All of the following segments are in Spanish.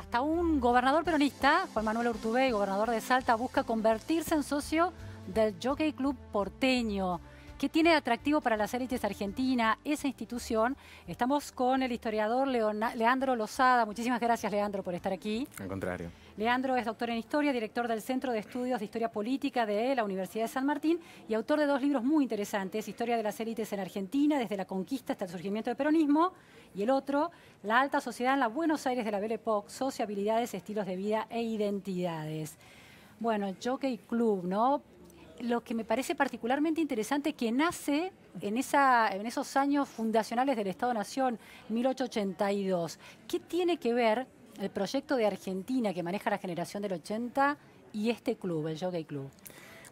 Hasta un gobernador peronista, Juan Manuel Urtubey, gobernador de Salta, busca convertirse en socio del Jockey Club porteño. ¿Qué tiene de atractivo para las élites argentinas esa institución? Estamos con el historiador Leandro Lozada. Muchísimas gracias, Leandro, por estar aquí. Al contrario. Leandro es doctor en historia, director del Centro de Estudios de Historia Política de la Universidad de San Martín y autor de dos libros muy interesantes, Historia de las élites en Argentina, desde la conquista hasta el surgimiento del peronismo, y el otro, La alta sociedad en la Buenos Aires de la Belle Époque, sociabilidades, estilos de vida e identidades. Bueno, Jockey Club, ¿no? lo que me parece particularmente interesante, que nace en, esos años fundacionales del Estado-Nación, 1882. ¿Qué tiene que ver el proyecto de Argentina que maneja la generación del 80 y este club, el Jockey Club?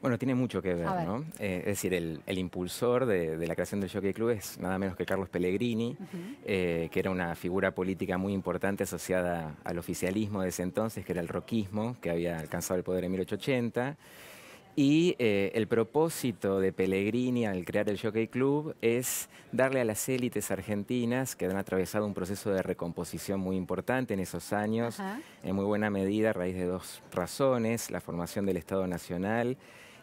Bueno, tiene mucho que ver, ¿no? Eh, es decir, el, impulsor de, la creación del Jockey Club es nada menos que Carlos Pellegrini, eh, que era una figura política muy importante asociada al oficialismo de ese entonces, que era el roquismo, que había alcanzado el poder en 1880. Y eh, el propósito de Pellegrini al crear el Jockey Club es darle a las élites argentinas que han atravesado un proceso de recomposición muy importante en esos años, en muy buena medida a raíz de dos razones, la formación del Estado Nacional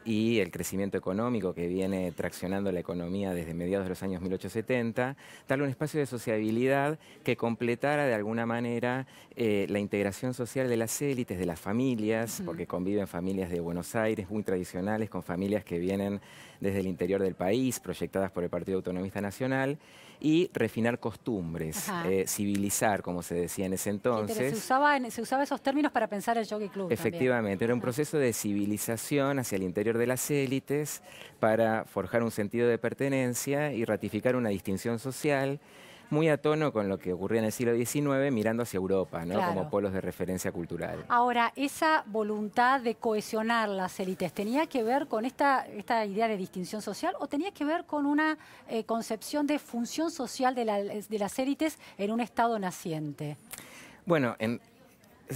y el crecimiento económico que viene traccionando la economía desde mediados de los años 1870, darle un espacio de sociabilidad que completara de alguna manera eh, la integración social de las élites, de las familias, porque conviven familias de Buenos Aires muy tradicionales con familias que vienen desde el interior del país, proyectadas por el Partido Autonomista Nacional, y refinar costumbres, eh, civilizar, como se decía en ese entonces. Se usaba, esos términos para pensar el jockey club. Efectivamente, era un proceso de civilización hacia el interior de las élites para forjar un sentido de pertenencia y ratificar una distinción social muy a tono con lo que ocurría en el siglo XIX mirando hacia Europa, como polos de referencia cultural. Ahora, esa voluntad de cohesionar las élites, ¿tenía que ver con esta, esta idea de distinción social o tenía que ver con una eh, concepción de función social de, de las élites en un Estado naciente? Bueno, en,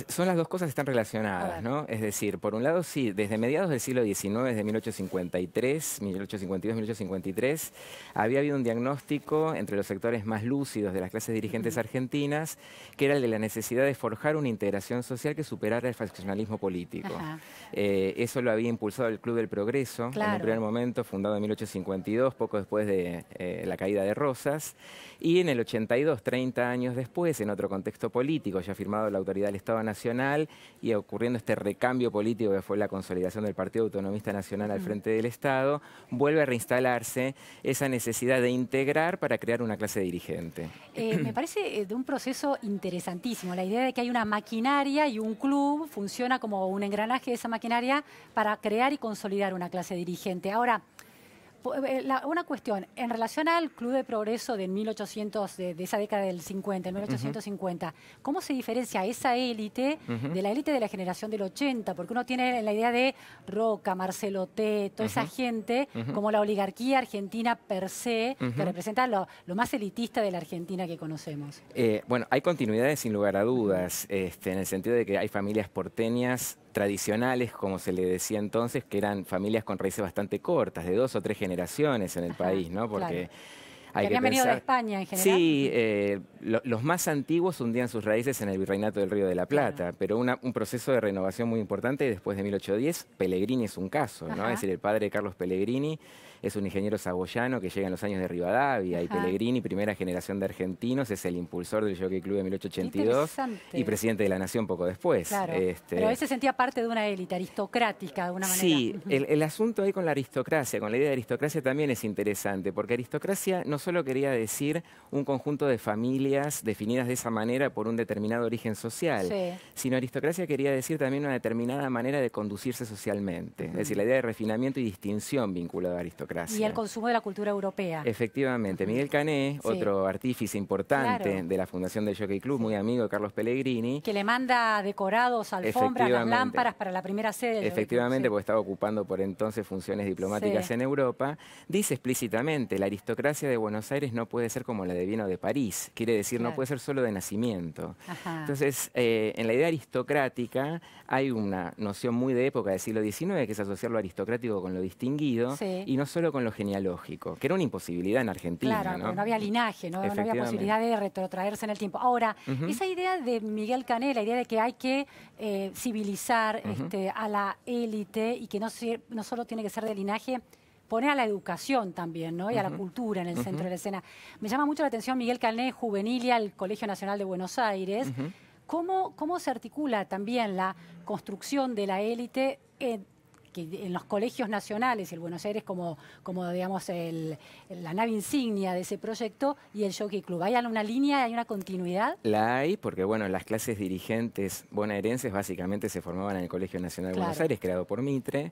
son las dos cosas que están relacionadas, ¿no? Es decir, por un lado, sí, desde mediados del siglo XIX, desde 1853, 1852, 1853, había habido un diagnóstico entre los sectores más lúcidos de las clases dirigentes argentinas, que era el de la necesidad de forjar una integración social que superara el faccionalismo político. Eh, eso lo había impulsado el Club del Progreso, en un primer momento, fundado en 1852, poco después de eh, la caída de Rosas, y en el 82, 30 años después, en otro contexto político, ya firmado la autoridad del Estado Nacional y ocurriendo este recambio político que fue la consolidación del Partido Autonomista Nacional al frente del Estado, vuelve a reinstalarse esa necesidad de integrar para crear una clase dirigente. Eh, me parece eh, de un proceso interesantísimo, la idea de que hay una maquinaria y un club funciona como un engranaje de esa maquinaria para crear y consolidar una clase dirigente. Ahora, eh, una cuestión, en relación al Club de Progreso de 1800, de, esa década del 50, 1850, ¿cómo se diferencia esa élite de la élite de la generación del 80? Porque uno tiene la idea de Roca, Marcelo T, toda esa gente, como la oligarquía argentina per se, que representa lo, más elitista de la Argentina que conocemos. Eh, bueno, hay continuidades sin lugar a dudas, este, en el sentido de que hay familias porteñas tradicionales, como se le decía entonces, que eran familias con raíces bastante cortas, de dos o tres generaciones en el país, ¿no? Porque hay que, venido de España en general. Sí, eh, los más antiguos hundían sus raíces en el virreinato del Río de la Plata, pero un proceso de renovación muy importante después de 1810. Pellegrini es un caso, ¿no? Es decir, el padre de Carlos Pellegrini es un ingeniero saboyano que llega en los años de Rivadavia y Pellegrini, primera generación de argentinos, es el impulsor del Jockey Club de 1882 y presidente de la Nación poco después. Este pero él se sentía parte de una élite aristocrática, de una manera. Sí, el, asunto ahí con la aristocracia, con la idea de aristocracia también es interesante, porque aristocracia no solo quería decir un conjunto de familias definidas de esa manera por un determinado origen social, sino aristocracia quería decir también una determinada manera de conducirse socialmente, es decir, la idea de refinamiento y distinción vinculada a aristocracia. Y el consumo de la cultura europea. Efectivamente. Miguel Cané, otro artífice importante de la fundación del Jockey Club, muy amigo de Carlos Pellegrini. Que le manda decorados, alfombras, las lámparas para la primera sede. Efectivamente, porque estaba ocupando por entonces funciones diplomáticas en Europa. Dice explícitamente, la aristocracia de Buenos Aires no puede ser como la de vino de París. Quiere decir, no puede ser solo de nacimiento. Entonces, eh, en la idea aristocrática hay una noción muy de época del siglo XIX, que es asociar lo aristocrático con lo distinguido. Y no solo solo con lo genealógico, que era una imposibilidad en Argentina. Claro, ¿no? había linaje, ¿no? había posibilidad de retrotraerse en el tiempo. Ahora, esa idea de Miguel Cané, la idea de que hay que eh, civilizar este, a la élite y que no, solo tiene que ser de linaje, pone a la educación también, ¿no? Y a la cultura en el centro de la escena. Me llama mucho la atención Miguel Cané, y al Colegio Nacional de Buenos Aires. ¿Cómo, se articula también la construcción de la élite? en que en los colegios nacionales, el Buenos Aires como, como digamos, la nave insignia de ese proyecto y el Jockey Club. ¿Hay una línea, hay una continuidad? La hay, porque bueno, las clases dirigentes bonaerenses básicamente se formaban en el Colegio Nacional de Buenos Aires, creado por Mitre.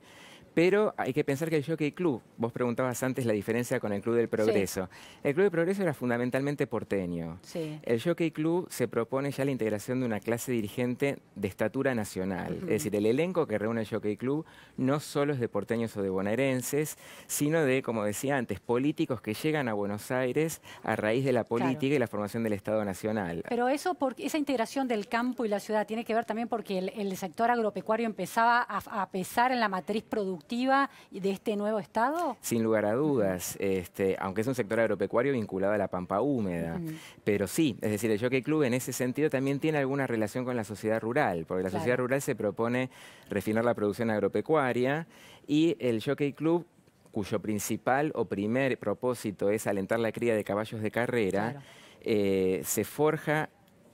Pero hay que pensar que el Jockey Club, vos preguntabas antes la diferencia con el Club del Progreso. El Club del Progreso era fundamentalmente porteño. El Jockey Club se propone ya la integración de una clase dirigente de estatura nacional. Es decir, el elenco que reúne el Jockey Club no solo es de porteños o de bonaerenses, sino de, como decía antes, políticos que llegan a Buenos Aires a raíz de la política y la formación del Estado Nacional. Pero eso, esa integración del campo y la ciudad tiene que ver también porque el, sector agropecuario empezaba a pesar en la matriz productiva de este nuevo Estado? Sin lugar a dudas, este, aunque es un sector agropecuario vinculado a la pampa húmeda, pero sí, es decir, el Jockey Club en ese sentido también tiene alguna relación con la sociedad rural, porque la sociedad rural se propone refinar la producción agropecuaria y el Jockey Club cuyo principal o primer propósito es alentar la cría de caballos de carrera, eh, se forja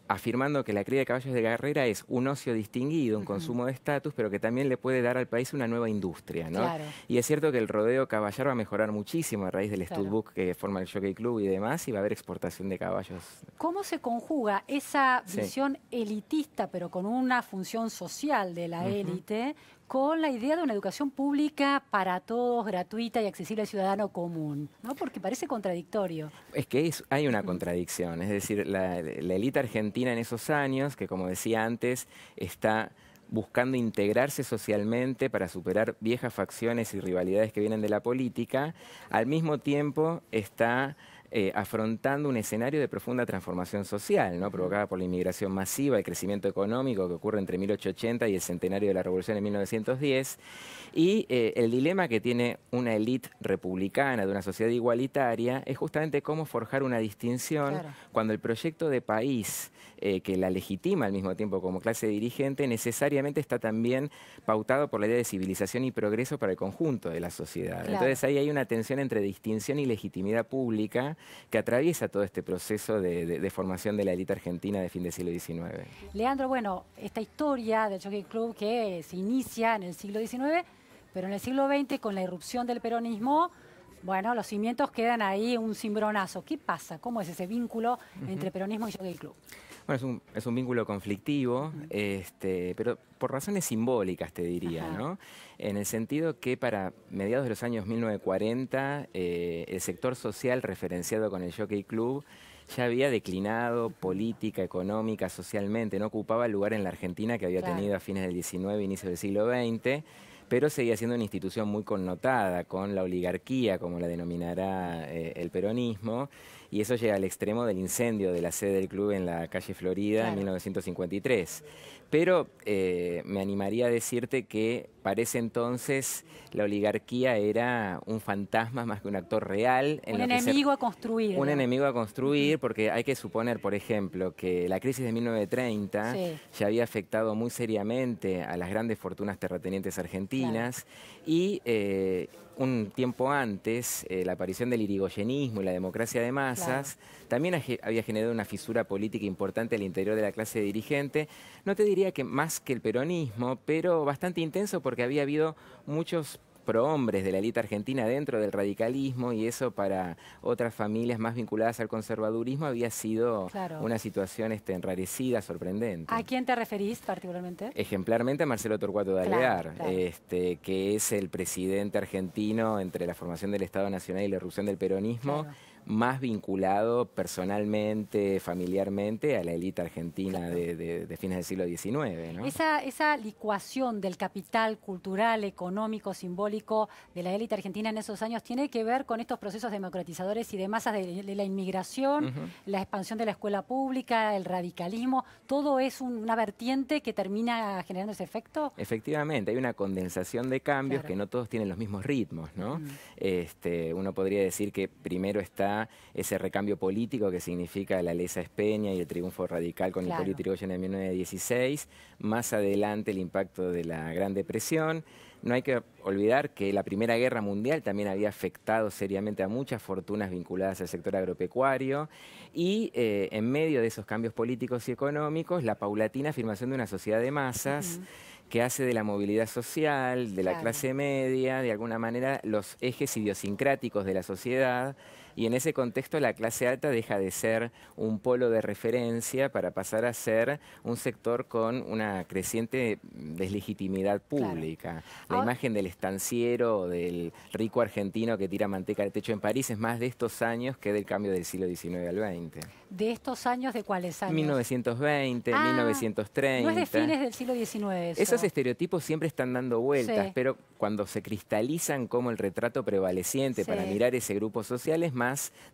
afirmando que la cría de caballos de carrera es un ocio distinguido, un consumo de estatus, pero que también le puede dar al país una nueva industria. ¿no? Y es cierto que el rodeo caballar va a mejorar muchísimo a raíz del studbook que forma el Jockey Club y demás, y va a haber exportación de caballos. ¿Cómo se conjuga esa visión elitista, pero con una función social de la élite, con la idea de una educación pública para todos, gratuita y accesible al ciudadano común, ¿no? Porque parece contradictorio. Es que hay una contradicción, es decir, la élite argentina en esos años, que como decía antes, está buscando integrarse socialmente para superar viejas facciones y rivalidades que vienen de la política, al mismo tiempo está eh, afrontando un escenario de profunda transformación social, provocada por la inmigración masiva, el crecimiento económico que ocurre entre 1880 y el centenario de la Revolución en 1910, y eh, el dilema que tiene una élite republicana de una sociedad igualitaria es justamente cómo forjar una distinción cuando el proyecto de país eh, que la legitima al mismo tiempo como clase dirigente necesariamente está también pautado por la idea de civilización y progreso para el conjunto de la sociedad. Entonces ahí hay una tensión entre distinción y legitimidad pública que atraviesa todo este proceso de, formación de la élite argentina de fin del siglo XIX. Leandro, bueno, esta historia del Jockey Club que se inicia en el siglo XIX, pero en el siglo XX con la irrupción del peronismo, bueno, los cimientos quedan ahí un cimbronazo. ¿Qué pasa? ¿Cómo es ese vínculo entre peronismo y Jockey Club? Bueno, es un, vínculo conflictivo, este, pero por razones simbólicas, te diría, ¿no? En el sentido que para mediados de los años 1940, eh, el sector social referenciado con el Jockey Club ya había declinado política, económica, socialmente, no ocupaba el lugar en la Argentina que había tenido a fines del 19 inicio del siglo XX pero seguía siendo una institución muy connotada con la oligarquía, como la denominará eh, el peronismo, y eso llega al extremo del incendio de la sede del club en la calle Florida en 1953. Pero eh, me animaría a decirte que parece entonces la oligarquía era un fantasma más que un actor real. un enemigo a construir. Un enemigo a construir, porque hay que suponer, por ejemplo, que la crisis de 1930 ya había afectado muy seriamente a las grandes fortunas terratenientes argentinas y eh, un tiempo antes, eh, la aparición del irigoyenismo y la democracia de masas, también había generado una fisura política importante al interior de la clase dirigente. No te diría que más que el peronismo, pero bastante intenso porque había habido muchos prohombres de la élite argentina dentro del radicalismo y eso para otras familias más vinculadas al conservadurismo había sido una situación este, enrarecida, sorprendente. ¿A quién te referís particularmente? Ejemplarmente a Marcelo Torcuato de Alvear, este, que es el presidente argentino entre la formación del Estado Nacional y la irrupción del peronismo más vinculado personalmente, familiarmente a la élite argentina de, fines del siglo XIX. Esa, licuación del capital cultural, económico, simbólico de la élite argentina en esos años tiene que ver con estos procesos democratizadores y de masas de, la inmigración, la expansión de la escuela pública, el radicalismo, todo es una vertiente que termina generando ese efecto. Efectivamente, hay una condensación de cambios que no todos tienen los mismos ritmos. ¿no? este, uno podría decir que primero está ese recambio político que significa la lesa Espeña y el triunfo radical con el político en el 1916, más adelante el impacto de la Gran Depresión. No hay que olvidar que la Primera Guerra Mundial también había afectado seriamente a muchas fortunas vinculadas al sector agropecuario y eh, en medio de esos cambios políticos y económicos, la paulatina afirmación de una sociedad de masas. que hace de la movilidad social, de la clase media, de alguna manera los ejes idiosincráticos de la sociedad y en ese contexto la clase alta deja de ser un polo de referencia para pasar a ser un sector con una creciente deslegitimidad pública. La imagen del estanciero, o del rico argentino que tira manteca de techo en París es más de estos años que del cambio del siglo XIX al XX. ¿De estos años de cuáles años? 1920, 1930. Ah, no es de fines del siglo XIX. Esos estereotipos siempre están dando vueltas, pero cuando se cristalizan como el retrato prevaleciente para mirar ese grupo social es más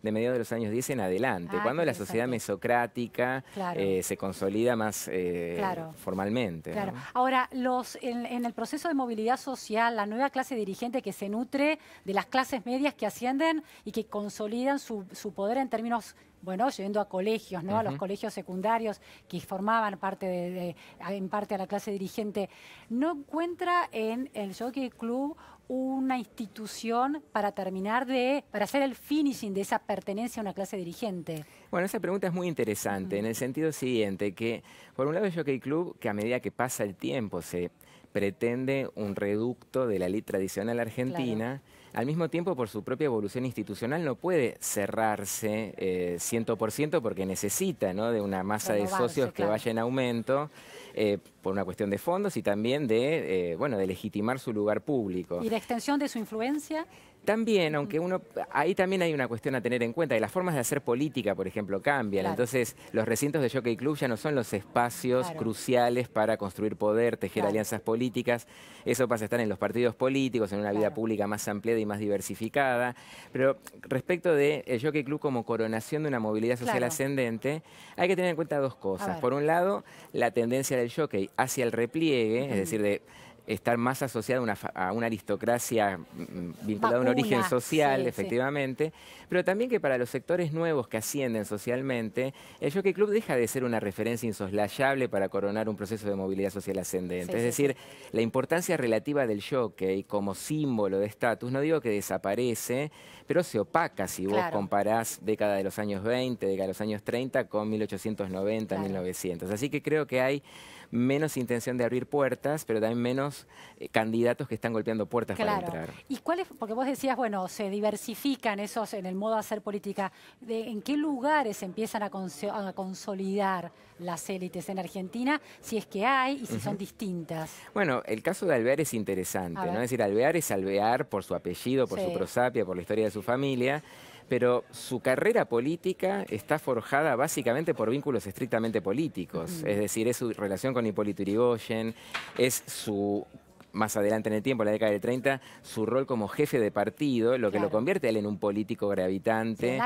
de mediados de los años 10 en adelante, ah, cuando la sociedad mesocrática eh, se consolida más eh, formalmente. Ahora, los, en, el proceso de movilidad social, la nueva clase dirigente que se nutre de las clases medias que ascienden y que consolidan su, su poder en términos bueno, yendo a colegios, ¿no? A los colegios secundarios que formaban parte de, en parte a la clase dirigente, no encuentra en el Jockey Club una institución para terminar de, para hacer el finishing de esa pertenencia a una clase dirigente. Bueno, esa pregunta es muy interesante, en el sentido siguiente, que por un lado el Jockey Club, que a medida que pasa el tiempo se pretende un reducto de la ley tradicional argentina, al mismo tiempo por su propia evolución institucional no puede cerrarse 100% eh, porque necesita ¿no? de una masa de socios que vaya en aumento eh, por una cuestión de fondos y también de, eh, bueno, de legitimar su lugar público. ¿Y la extensión de su influencia? También, aunque uno, ahí también hay una cuestión a tener en cuenta, que las formas de hacer política, por ejemplo, cambian. Entonces, los recintos de Jockey Club ya no son los espacios cruciales para construir poder, tejer alianzas políticas. Eso pasa a estar en los partidos políticos, en una vida pública más ampliada y más diversificada. Pero respecto del Jockey Club como coronación de una movilidad social ascendente, hay que tener en cuenta dos cosas. Por un lado, la tendencia del jockey hacia el repliegue, es decir, de estar más asociado a una, aristocracia mm, vinculada a un origen social, efectivamente, pero también que para los sectores nuevos que ascienden socialmente, el Jockey Club deja de ser una referencia insoslayable para coronar un proceso de movilidad social ascendente. es decir, la importancia relativa del jockey como símbolo de estatus, no digo que desaparece, pero se opaca si vos comparás década de los años 20, década de los años 30 con 1890, 1900. Así que creo que hay menos intención de abrir puertas, pero también menos eh, candidatos que están golpeando puertas para entrar. ¿Y cuáles? Porque vos decías, bueno, se diversifican esos en el modo de hacer política. ¿En qué lugares empiezan a, consolidar las élites en Argentina, si es que hay y si son distintas? Bueno, el caso de Alvear es interesante, ¿no? Es decir, Alvear es Alvear por su apellido, por su prosapia, por la historia de su familia pero su carrera política está forjada básicamente por vínculos estrictamente políticos. Es decir, es su relación con Hipólito Yrigoyen, es su más adelante en el tiempo, en la década del 30, su rol como jefe de partido, lo que lo convierte él en un político gravitante. en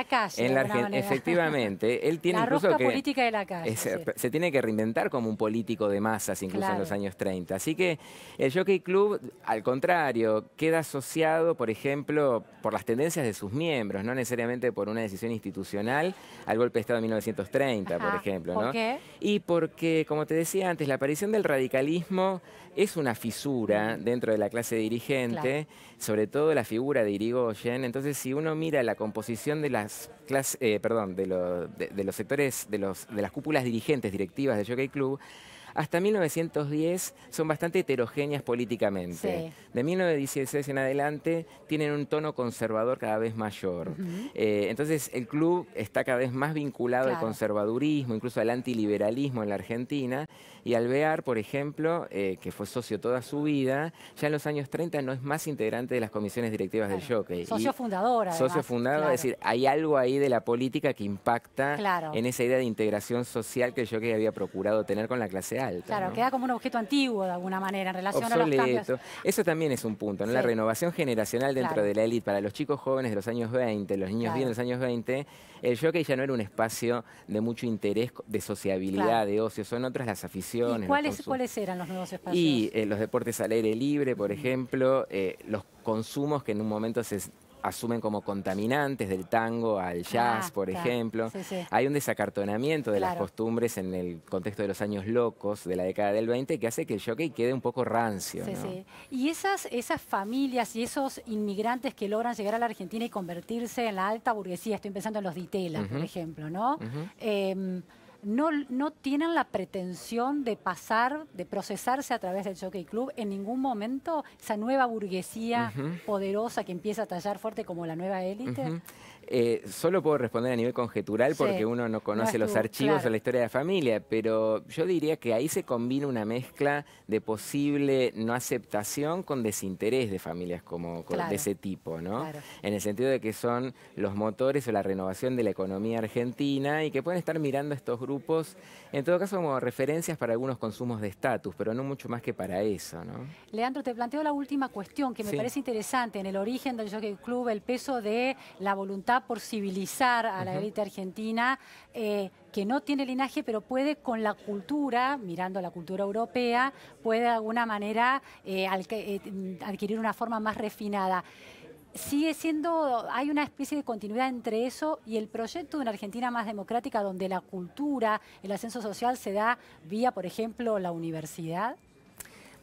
la calle. Efectivamente. Él tiene incluso rosca que... política de la calle. Eh, se tiene que reinventar como un político de masas, incluso en los años 30. Así que el Jockey Club, al contrario, queda asociado, por ejemplo, por las tendencias de sus miembros, no necesariamente por una decisión institucional, al golpe de Estado de 1930, por ejemplo. ¿Por qué? Y porque, como te decía antes, la aparición del radicalismo es una fisura dentro de la clase dirigente, sobre todo la figura de Irigoyen. Entonces, si uno mira la composición de las clases, eh, perdón, de, los sectores, de, de las cúpulas dirigentes directivas de Jockey Club, hasta 1910 son bastante heterogéneas políticamente. De 1916 en adelante tienen un tono conservador cada vez mayor. Eh, entonces el club está cada vez más vinculado al conservadurismo, incluso al antiliberalismo en la Argentina. Y Alvear, por ejemplo, eh, que fue socio toda su vida, ya en los años 30 no es más integrante de las comisiones directivas del jockey. Socio fundadora. Socio fundador, es decir, hay algo ahí de la política que impacta en esa idea de integración social que el jockey había procurado tener con la clase A. Claro, queda como un objeto antiguo de alguna manera en relación a los cambios. Eso también es un punto, La renovación generacional dentro de la élite para los chicos jóvenes de los años 20, los niños bien de los años 20, el jockey ya no era un espacio de mucho interés, de sociabilidad, de ocio, son otras las aficiones. ¿Y cuáles, eran los nuevos espacios? Y eh, los deportes al aire libre, por ejemplo, eh, los consumos que en un momento se asumen como contaminantes del tango al jazz, ah, por ejemplo. Hay un desacartonamiento de las costumbres en el contexto de los años locos de la década del 20 que hace que el jockey quede un poco rancio. Y esas, esas familias y esos inmigrantes que logran llegar a la Argentina y convertirse en la alta burguesía, estoy pensando en los Ditela, por ejemplo, ¿no? no, no tienen la pretensión de pasar, de procesarse a través del Jockey Club en ningún momento esa nueva burguesía poderosa que empieza a tallar fuerte como la nueva élite? Eh, solo puedo responder a nivel conjetural porque uno no conoce los archivos o la historia de la familia, pero yo diría que ahí se combina una mezcla de posible no aceptación con desinterés de familias como de ese tipo, ¿no? En el sentido de que son los motores o la renovación de la economía argentina y que pueden estar mirando estos grupos, en todo caso como referencias para algunos consumos de estatus, pero no mucho más que para eso, ¿no? Leandro, te planteo la última cuestión que me parece interesante en el origen del Jockey Club, el peso de la voluntad por civilizar a la élite argentina eh, que no tiene linaje, pero puede con la cultura, mirando la cultura europea, puede de alguna manera eh, eh, mm, adquirir una forma más refinada sigue siendo, hay una especie de continuidad entre eso y el proyecto de una Argentina más democrática donde la cultura, el ascenso social se da vía, por ejemplo, la universidad?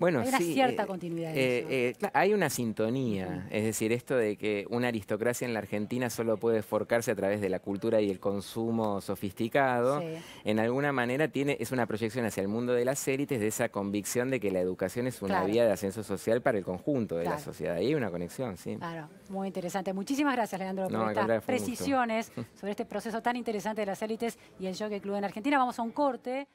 Bueno, hay una sí, cierta eh, continuidad. Eh, eh, hay una sintonía, es decir, esto de que una aristocracia en la Argentina solo puede forcarse a través de la cultura y el consumo sofisticado, en alguna manera tiene es una proyección hacia el mundo de las élites de esa convicción de que la educación es una vía de ascenso social para el conjunto de la sociedad. Ahí hay una conexión, sí. Claro, muy interesante. Muchísimas gracias, Leandro, por estas precisiones sobre este proceso tan interesante de las élites y el Jockey Club en Argentina. Vamos a un corte.